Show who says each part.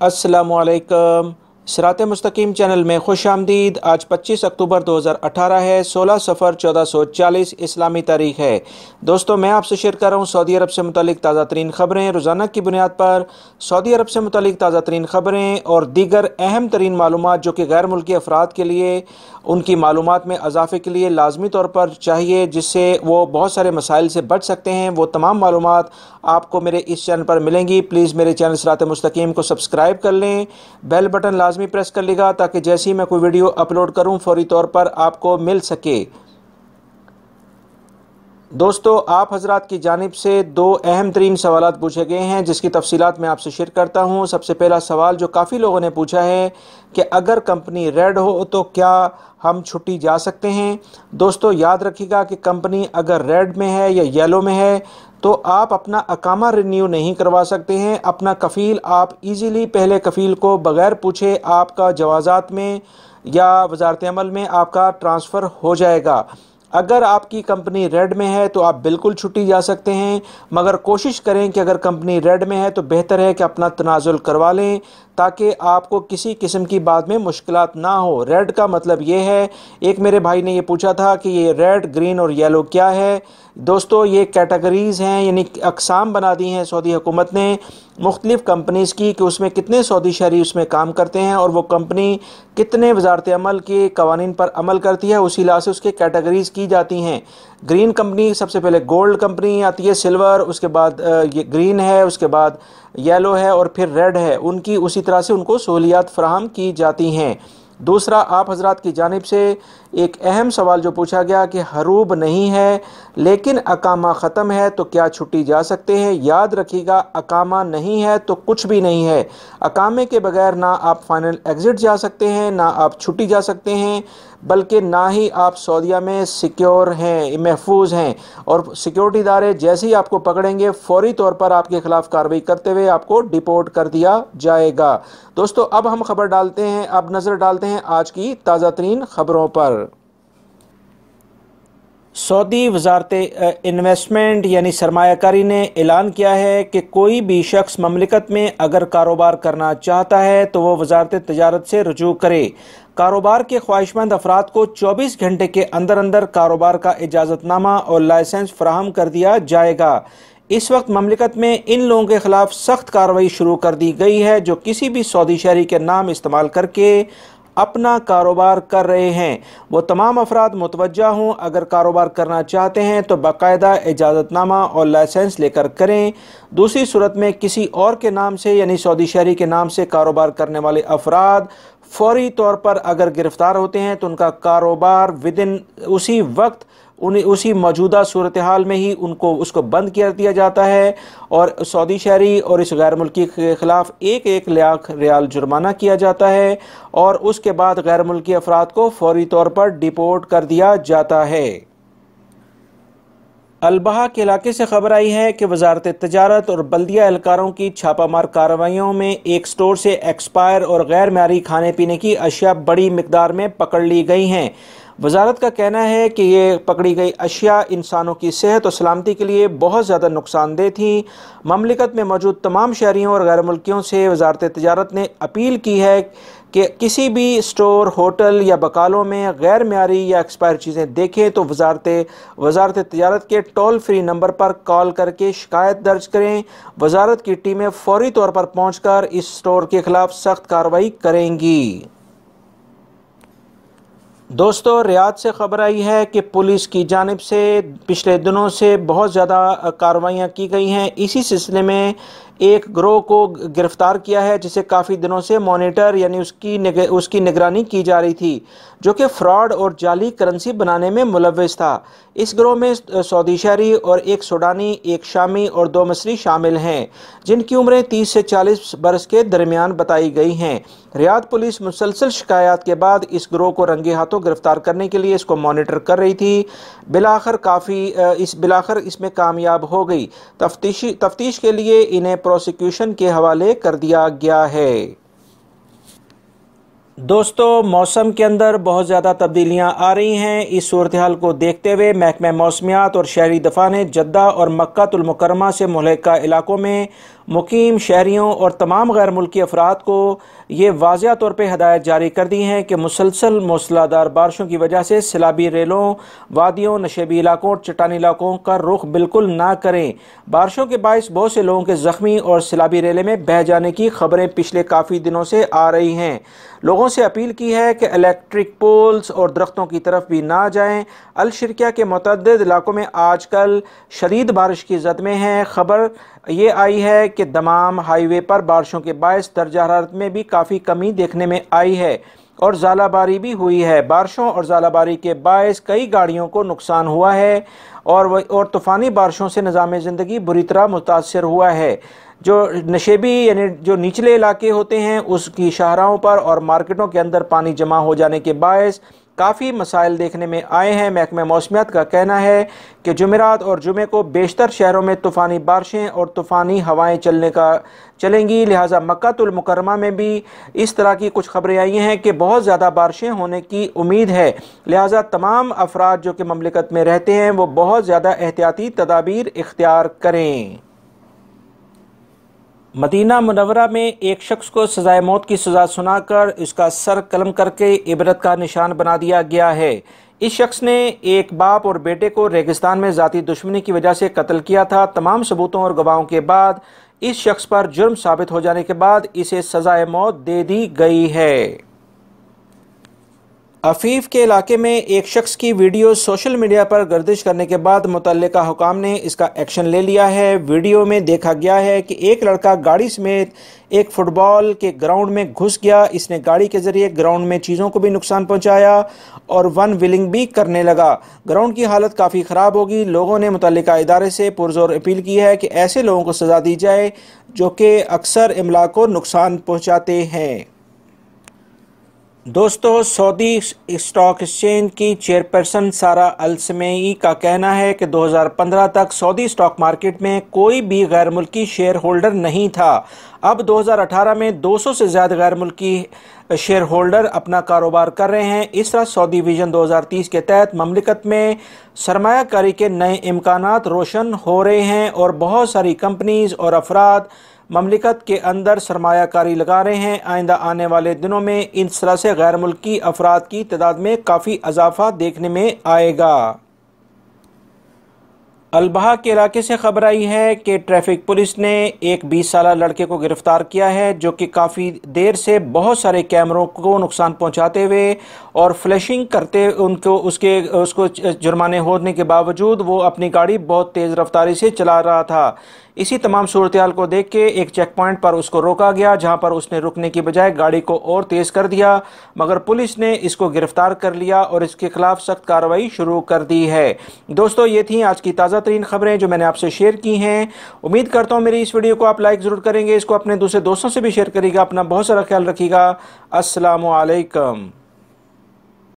Speaker 1: Assalamualaikum. سرات مستقیم channel میں خوش آمدید آج پچیس اکتوبر دو ہزار اٹھارہ ہے سولہ سفر چودہ سو چالیس اسلامی تاریخ ہے دوستو میں آپ سے شیئر کر رہا ہوں سعودی عرب سے متعلق تازہ ترین خبریں روزانہ کی بنیاد پر سعودی عرب سے متعلق تازہ ترین خبریں اور دیگر اہم ترین معلومات جو کہ غیر ملکی افراد کے لیے ان کی معلومات میں اضافے کے لیے لازمی طور پر چاہیے جس سے وہ بہت سارے مسائل سے بچ سکتے ہیں وہ تمام معلومات آپ کو میرے اس چینل پر ملیں گی پلیز میرے چینل سرات مستقیم کو سبسکرائب کر لیں بیل بٹن لازم لازمی پریس کر لے گا تاکہ جیسی میں کوئی ویڈیو اپلوڈ کروں فوری طور پر آپ کو مل سکے دوستو آپ حضرات کی جانب سے دو اہم ترین سوالات پوچھے گئے ہیں جس کی تفصیلات میں آپ سے شیئر کرتا ہوں سب سے پہلا سوال جو کافی لوگوں نے پوچھا ہے کہ اگر کمپنی ریڈ ہو تو کیا ہم چھٹی جا سکتے ہیں دوستو یاد رکھیے گا کہ کمپنی اگر ریڈ میں ہے یا یلو میں ہے تو آپ اپنا اقامہ رینیو نہیں کروا سکتے ہیں اپنا کفیل آپ ایزیلی پہلے کفیل کو بغیر پوچھے آپ کا جوازات میں یا وزارت عمل میں آپ کا ٹرانسفر ہو جائے گا اگر آپ کی کمپنی ریڈ میں ہے تو آپ بالکل چھٹی جا سکتے ہیں مگر کوشش کریں کہ اگر کمپنی ریڈ میں ہے تو بہتر ہے کہ اپنا تنازل کروا لیں تاکہ آپ کو کسی قسم کی بات میں مشکلات نہ ہو ریڈ کا مطلب یہ ہے ایک میرے بھائی نے یہ پوچھا تھا کہ یہ ریڈ گرین اور یلو کیا ہے دوستو یہ کیٹیگریز ہیں یعنی اقسام بنا دی ہیں سعودی حکومت نے مختلف کمپنیز کی کہ اس میں کتنے سعودی شہری اس میں کام کرتے ہیں اور وہ کمپنی کتنے وزارت عمل کے قوانین پر عمل کرتی ہے اسی لحاظ سے اس کے کیٹیگریز کی جاتی ہیں گرین کمپنی سب سے پہلے گولڈ کمپنی آتی ہے سلور اس کے بعد یہ گرین ہے اس کے بعد یلو ہے اور پھر ریڈ ہے ان کی اسی طرح سے ان کو سہولیات فراہم کی جاتی ہیں دوسرا آپ حضرات کی جانب سے ایک اہم سوال جو پوچھا گیا کہ حروب نہیں ہے لیکن اکامہ ختم ہے تو کیا چھٹی جا سکتے ہیں یاد رکھیے گا اکامہ نہیں ہے تو کچھ بھی نہیں ہے اکامے کے بغیر نہ آپ فائنل ایگزٹ جا سکتے ہیں نہ آپ چھٹی جا سکتے ہیں بلکہ نہ ہی آپ سعودیہ میں سیکیور ہیں محفوظ ہیں اور سیکیورٹی ادارے جیسے ہی آپ کو پکڑیں گے فوری طور پر آپ کے خلاف کاروائی کرتے ہوئے آپ کو ڈپورٹ کر دیا جائے گا دوستو اب ہم خبر ڈالتے ہیں اب نظر ڈالتے ہیں ہیں آج کی تازہ ترین خبروں پر سعودی وزارت انویسمنٹ یعنی سرمایہ کاری نے اعلان کیا ہے کہ کوئی بھی شخص مملکت میں اگر کاروبار کرنا چاہتا ہے تو وہ وزارت تجارت سے رجوع کرے کاروبار کے خواہش مند افراد کو چوبیس گھنٹے کے اندر اندر کاروبار کا اجازت نامہ اور لائسنس فراہم کر دیا جائے گا اس وقت مملکت میں ان لوگوں کے خلاف سخت کاروائی شروع کر دی گئی ہے جو کسی بھی سعودی شہری کے نام استعمال کر کے اپنا کاروبار کر رہے ہیں وہ تمام افراد متوجہ ہوں اگر کاروبار کرنا چاہتے ہیں تو باقاعدہ اجازت نامہ اور لائسنس لے کر کریں دوسری صورت میں کسی اور کے نام سے یعنی سعودی شہری کے نام سے کاروبار کرنے والے افراد فوری طور پر اگر گرفتار ہوتے ہیں تو ان کا کاروبار ودن اسی وقت انہیں اسی موجودہ صورتحال میں ہی ان کو اس کو بند کر دیا جاتا ہے اور سعودی شہری اور اس غیر ملکی کے خلاف ایک ایک لاکھ ریال جرمانہ کیا جاتا ہے اور اس کے بعد غیر ملکی افراد کو فوری طور پر ڈپورٹ کر دیا جاتا ہے البہا کے علاقے سے خبر آئی ہے کہ وزارت تجارت اور بلدیہ اہلکاروں کی چھاپہ مار کارروائیوں میں ایک سٹور سے ایکسپائر اور غیر معیاری کھانے پینے کی اشیاء بڑی مقدار میں پکڑ لی گئی ہیں وزارت کا کہنا ہے کہ یہ پکڑی گئی اشیاء انسانوں کی صحت و سلامتی کے لیے بہت زیادہ نقصان دہ تھیں مملکت میں موجود تمام شہریوں اور غیر ملکیوں سے وزارت تجارت نے اپیل کی ہے کہ کسی بھی سٹور ہوٹل یا بکالوں میں غیر معیاری یا ایکسپائر چیزیں دیکھیں تو وزارت وزارت تجارت کے ٹول فری نمبر پر کال کر کے شکایت درج کریں وزارت کی ٹیمیں فوری طور پر پہنچ کر اس سٹور کے خلاف سخت کارروائی کریں گی دوستو ریاض سے خبر آئی ہے کہ پولیس کی جانب سے پچھلے دنوں سے بہت زیادہ کاروائیاں کی گئی ہیں اسی سلسلے میں ایک گروہ کو گرفتار کیا ہے جسے کافی دنوں سے مانیٹر یعنی اس کی نگرانی کی جا رہی تھی جو کہ فراڈ اور جعلی کرنسی بنانے میں ملوث تھا اس گروہ میں سعودی شہری اور ایک سوڈانی ایک شامی اور دو مصری شامل ہیں جن کی عمریں تیس سے چالیس برس کے درمیان بتائی گئی ہیں ریاض پولیس مسلسل شکایات کے بعد اس گروہ کو رنگے ہاتھوں گرفتار کرنے کے لیے اس کو مانیٹر کر رہی تھی بلاخر کافی اس بلاخر اس میں کامیاب ہو گئی تفتیشی تفتیش کے لیے انہیں پروسیکیوشن کے حوالے کر دیا گیا ہے دوستو موسم کے اندر بہت زیادہ تبدیلیاں آ رہی ہیں اس صورتحال کو دیکھتے ہوئے محکمہ موسمیات اور شہری دفاع نے جدہ اور مکہ تلمکرمہ سے ملحقہ علاقوں میں مقیم شہریوں اور تمام غیر ملکی افراد کو یہ واضح طور پہ ہدایت جاری کر دی ہیں کہ مسلسل موسلا دار بارشوں کی وجہ سے سیلابی ریلوں وادیوں نشیبی علاقوں اور چٹانی علاقوں کا رخ بالکل نہ کریں بارشوں کے باعث بہت سے لوگوں کے زخمی اور سیلابی ریلے میں بہہ جانے کی خبریں پچھلے کافی دنوں سے آ رہی ہیں لوگوں سے اپیل کی ہے کہ الیکٹرک پولز اور درختوں کی طرف بھی نہ جائیں الشرکیہ کے متعدد علاقوں میں آج کل شدید بارش کی زد میں ہیں خبر یہ آئی ہے کہ دمام ہائی وے پر بارشوں کے باعث درجہ حرارت میں بھی کافی کمی دیکھنے میں آئی ہے اور زالہ باری بھی ہوئی ہے بارشوں اور زالہ باری کے باعث کئی گاڑیوں کو نقصان ہوا ہے اور طوفانی بارشوں سے نظام زندگی بری طرح متاثر ہوا ہے جو نشیبی یعنی جو نچلے علاقے ہوتے ہیں اس کی شاہراہوں پر اور مارکیٹوں کے اندر پانی جمع ہو جانے کے باعث کافی مسائل دیکھنے میں آئے ہیں محکمہ موسمیت کا کہنا ہے کہ جمعرات اور جمعے کو بیشتر شہروں میں طوفانی بارشیں اور طوفانی ہوائیں چلنے کا چلیں گی لہٰذا مکہ المکرمہ میں بھی اس طرح کی کچھ خبریں آئی ہیں کہ بہت زیادہ بارشیں ہونے کی امید ہے لہٰذا تمام افراد جو کہ مملکت میں رہتے ہیں وہ بہت زیادہ احتیاطی تدابیر اختیار کریں مدینہ منورہ میں ایک شخص کو سزائے موت کی سزا سنا کر اس کا سر قلم کر کے عبرت کا نشان بنا دیا گیا ہے اس شخص نے ایک باپ اور بیٹے کو ریگستان میں ذاتی دشمنی کی وجہ سے قتل کیا تھا تمام ثبوتوں اور گواہوں کے بعد اس شخص پر جرم ثابت ہو جانے کے بعد اسے سزائے موت دے دی گئی ہے افیف کے علاقے میں ایک شخص کی ویڈیو سوشل میڈیا پر گردش کرنے کے بعد متعلقہ حکام نے اس کا ایکشن لے لیا ہے ویڈیو میں دیکھا گیا ہے کہ ایک لڑکا گاڑی سمیت ایک فٹ بال کے گراؤنڈ میں گھس گیا اس نے گاڑی کے ذریعے گراؤنڈ میں چیزوں کو بھی نقصان پہنچایا اور ون ویلنگ بھی کرنے لگا گراؤنڈ کی حالت کافی خراب ہوگی لوگوں نے متعلقہ ادارے سے پرزور اپیل کی ہے کہ ایسے لوگوں کو سزا دی جائے جو کہ اکثر املاک کو نقصان پہنچاتے ہیں دوستو سعودی اسٹاک ایکسچینج کی چیئرپرسن سارا السمعی کا کہنا ہے کہ دو ہزار پندرہ تک سعودی اسٹاک مارکیٹ میں کوئی بھی غیر ملکی شیئر ہولڈر نہیں تھا اب دو ہزار اٹھارہ میں دو سو سے زیادہ غیر ملکی شیئر ہولڈر اپنا کاروبار کر رہے ہیں اس طرح سعودی ویژن دو ہزار تیس کے تحت مملکت میں سرمایہ کاری کے نئے امکانات روشن ہو رہے ہیں اور بہت ساری کمپنیز اور افراد مملکت کے اندر سرمایہ کاری لگا رہے ہیں آئندہ آنے والے دنوں میں اس طرح سے غیر ملکی افراد کی تعداد میں کافی اضافہ دیکھنے میں آئے گا البہا کے علاقے سے خبر آئی ہے کہ ٹریفک پولیس نے ایک بیس سالہ لڑکے کو گرفتار کیا ہے جو کہ کافی دیر سے بہت سارے کیمروں کو نقصان پہنچاتے ہوئے اور فلیشنگ کرتے ان کو کو اس اس کے جرمانے ہونے کے باوجود وہ اپنی گاڑی بہت تیز رفتاری سے چلا رہا تھا اسی تمام صورتحال کو دیکھ کے ایک چیک پوائنٹ پر اس کو روکا گیا جہاں پر اس نے رکنے کی بجائے گاڑی کو اور تیز کر دیا مگر پولیس نے اس کو گرفتار کر لیا اور اس کے خلاف سخت کاروائی شروع کر دی ہے دوستو یہ تھی آج کی تازہ ترین خبریں جو میں نے آپ سے شیئر کی ہیں امید کرتا ہوں میری اس ویڈیو کو آپ لائک ضرور کریں گے اس کو اپنے دوسرے دوستوں سے بھی شیئر کریے گا اپنا بہت سارا خیال رکھیے گا السلام علیکم